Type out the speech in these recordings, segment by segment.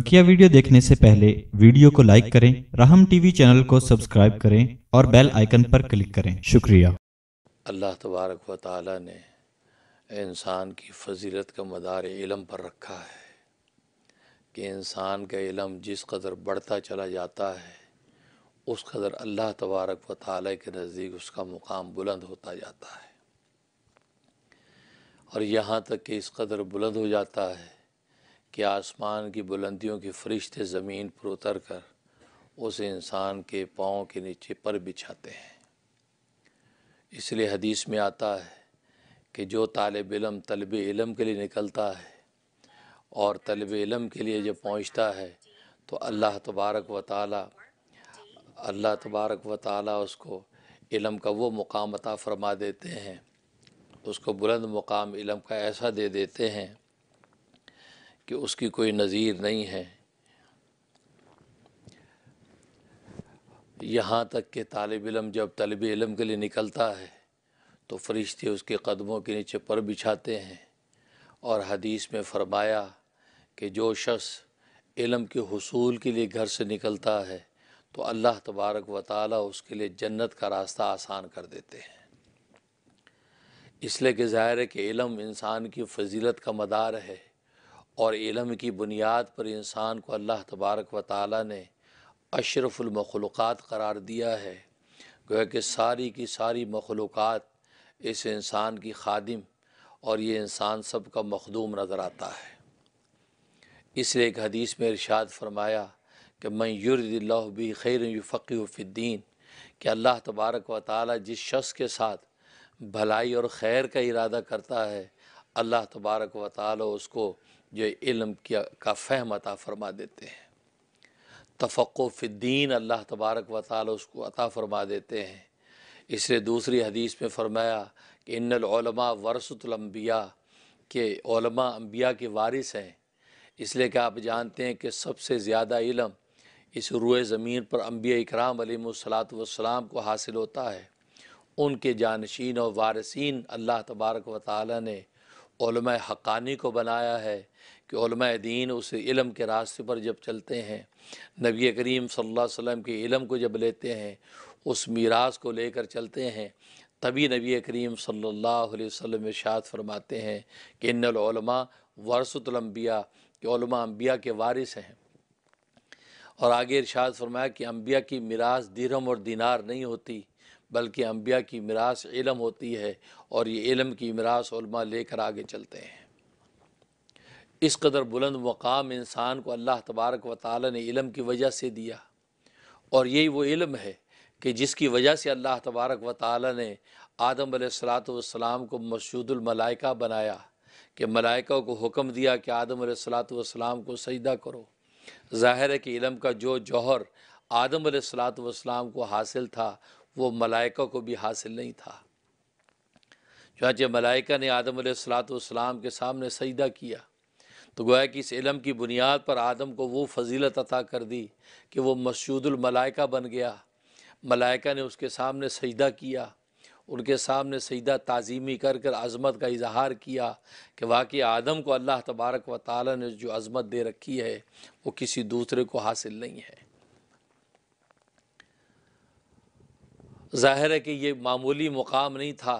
बकिया वीडियो देखने से पहले वीडियो को लाइक करें रहम टीवी चैनल को सब्सक्राइब करें और बेल आइकन पर क्लिक करें शुक्रिया अल्लाह तबारक व ताली ने इंसान की फजीलत का मदार इलम पर रखा है कि इंसान का इलम जिस कदर बढ़ता चला जाता है उस कदर अल्लाह तबारक व ताली के नज़दीक उसका मुकाम बुलंद होता जाता है और यहाँ तक कि इस कदर बुलंद हो जाता है कि आसमान की बुलंदियों के फरिश्ते ज़मीन पर उतर कर उस इंसान के पाँव के नीचे पर बिछाते हैं इसलिए हदीस में आता है कि जो तालब इलम तलब इलम के लिए निकलता है और तलब इलम के लिए जब पहुँचता है तो अल्लाह तबारक व ताली अल्लाह तबारक व ताली उसको इलम का वो मुकाम अता फरमा देते हैं उसको बुलंद मुकाम इलम का ऐसा दे देते हैं कि उसकी कोई नज़ीर नहीं है यहाँ तक कि तालब इलम जब तलब इलम के लिए निकलता है तो फरिश्ते उसके कदमों के नीचे पर बिछाते हैं और हदीस में फरमाया कि जो शख्स इलम के हसूल के लिए घर से निकलता है तो अल्लाह तबारक व ताली उसके लिए जन्नत का रास्ता आसान कर देते हैं इसलिए कि ज़ाहिर है कि इलम इंसान की फजीलत का मदार है और इलम की बुनियाद पर इंसान को अल्लाह तबारक व ताली ने अशरफुलमखलूक़ करार दिया है गोया कि सारी की सारी मखलूक़ इस इंसान की खादिम और ये इंसान सब का मखदूम नज़र आता है इसलिए एक हदीस में इरशाद फरमाया कि मैं युरदिल्ला खैर फ़कीफ़ीद्दीन कि अल्लाह तबारक व ताली जिस शख्स के साथ भलाई और खैर का इरादा करता है अल्लाह तबारक व ताल उसको जो इल्म किया का फ़हम अता फ़रमा देते हैं तफ़ो फ़िद्दीन अल्लाह तबारक व ताल उसको अता फ़रमा देते हैं इसलिए दूसरी हदीस में फ़रमाया कि इनमा वरसतलम्बिया के ओलमा अम्बिया के वारिस हैं इसलिए कि आप जानते हैं कि सबसे ज़्यादा इलम इस रुए ज़मीन पर अम्बिया इकराम सलात को हासिल होता है उनके जानशीन और वारसिन अल्लाह तबारक व ताली ने हक़ानी को बनाया है कि दीन उस इलम के रास्ते पर जब चलते हैं नबी करीम सल्लल्लाहु अलैहि वसल्लम के इलम को जब लेते हैं उस मीरास को लेकर चलते हैं तभी नबी करीम सल्लल्लाहु अलैहि वसल्लम इशाद फरमाते हैं कि इन्मा वारसतलम्बिया कि अम्बिया के वारिस हैं और आगे इर्शाद फरमाया कि अम्बिया की मीरास दिरम और दिनार नहीं होती बल्कि अम्बिया की मिरास इलम होती है और ये इलम की मिरास लेकर आगे चलते हैं इस कदर बुलंद मकाम इंसान को अल्लाह तबारक व ताली ने इलम की वजह से दिया और यही वो इलम है कि जिसकी वजह से अल्लाह तबारक व ताली ने आदम सलाम को मसूदुलमलाइका बनाया कि मलाइका को हुक्म दिया कि आदम सलाम को सजदा करो ज़ाहिर है कि इलम का जो जौहर आदम सलाम को हासिल था वो मलाइका को भी हासिल नहीं था चुनाचे मलाइका ने आदम सलाम के सामने सजदा किया तो गोया कि इस इलम की बुनियाद पर आदम को वो फजीलत अता कर दी कि वो मलाइका बन गया मलाइका ने उसके सामने सजदा किया उनके सामने सजदा ताज़ीमी कर कर अज़मत का इजहार किया कि वाकई आदम को अल्लाह तबारक व ताली ने जो अज़मत दे रखी है वो किसी दूसरे को हासिल नहीं है ज़ाहिर है कि ये मामूली मुकाम नहीं था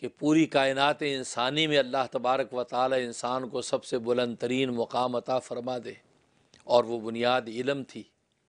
कि पूरी कायनत इंसानी में अल्लाह तबारक व ताल इंसान को सबसे बुलंद तरीन मुकाम अता फ़रमा दे और वो बुनियाद इलम थी